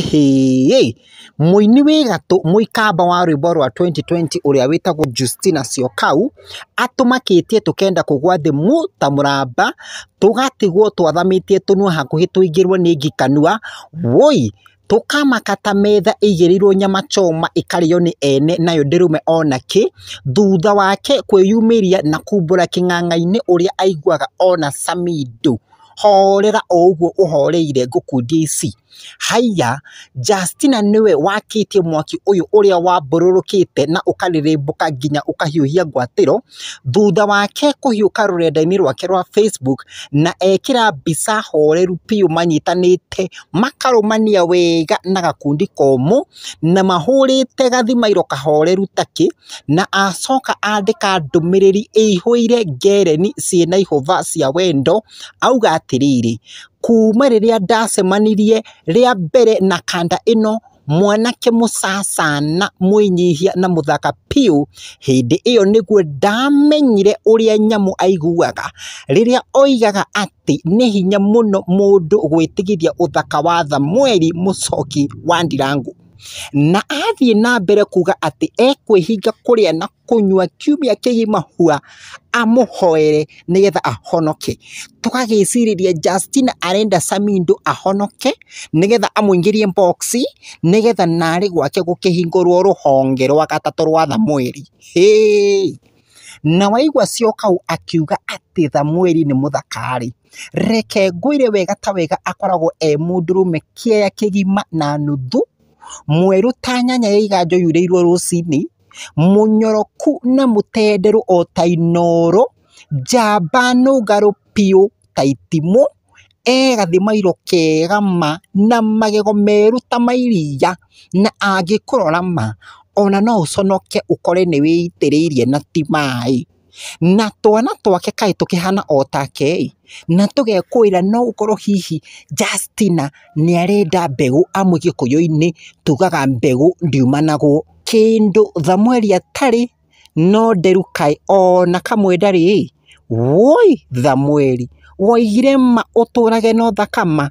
hehehe muini wi gatu muikamba wa rwimbo rwa 2020 uria witagwo Justina Ciokau atumakitie tukenda kugwa thi mu ta muramba tugatigwo twathamitie tunua hakuhi tuingirwo ni ngikanua woi tukamaka ta metha igĩrĩirwo nyama choma ĩkarĩo nĩ ene nayo ndĩrũme ona kĩ thutha wake kwĩyumĩria na kumbũra kĩng'ang'a-inĩ ũrĩa aiguaga ona samidu horera o ũguo ũhoreire ngũkũndia ici. Haiya, Justina niwe wakĩtie mwaki ũyũ ũrĩa wambũrũrũkĩte na ũkarĩrĩmbũka nginya ukahiuhia ngwatĩro, thutha wake kũhiũka rũrenda-inĩ rwake rwa Facebook na ekira mbica horeru biũ manyitanĩte makarũmania wega na gakundi komu na mahurite gathimairo kahoreru takĩ, na acoka andĩka ndũmĩrĩri ĩihũire ngereni ciĩna ihũva cia wendo, auga atiriri kuma riria ndacemanirie ria mbere na kanda ino mwanake mucacana mwinyihia na muthaka piu hindi iyo niguo ndamenyire uria nyamu aiguaga riria oigaga ati ni hinya muno mundu gwitigithia uthaka wa thamweri mucoki wa ndirangu na athiĩ na mbere kuga atĩ ekwĩhinga kuria na kunywa kiumia kĩgima hua amuhoere nigetha ahonoke tũgagĩcirĩria Justina arenda Samindo ahonoke nigetha amuingirie box nigetha narä gwake gũkĩhingũrwo honge rwa gatatå rwa Thamweri hey! na waigua ciokau akiuga atĩ Thamweri må thakarä reke ngwĩre wega ta wega akoragwo e mũndũrũme kä gima na nuthu mweru ta nyanya ya iganjo yurĩirwo rũcinĩ munyoroku na mutenderu o ta inoro njamba nũngarũ piå ta itimå egathima mairo kega ma na magego meru ta na angä na rora ma ona no itä rä irie na ti na twana twake kaä tå kä hana o na tå gekwä ra no å korwo hihi Justina nä arenda mbegå amwe gä kå inä tugaga mbegå ndiumanagwo kä ndå thamweri atarä no nderukaä ona kamwe ndarä woi thamweli waigire ma ũtũrage no thakama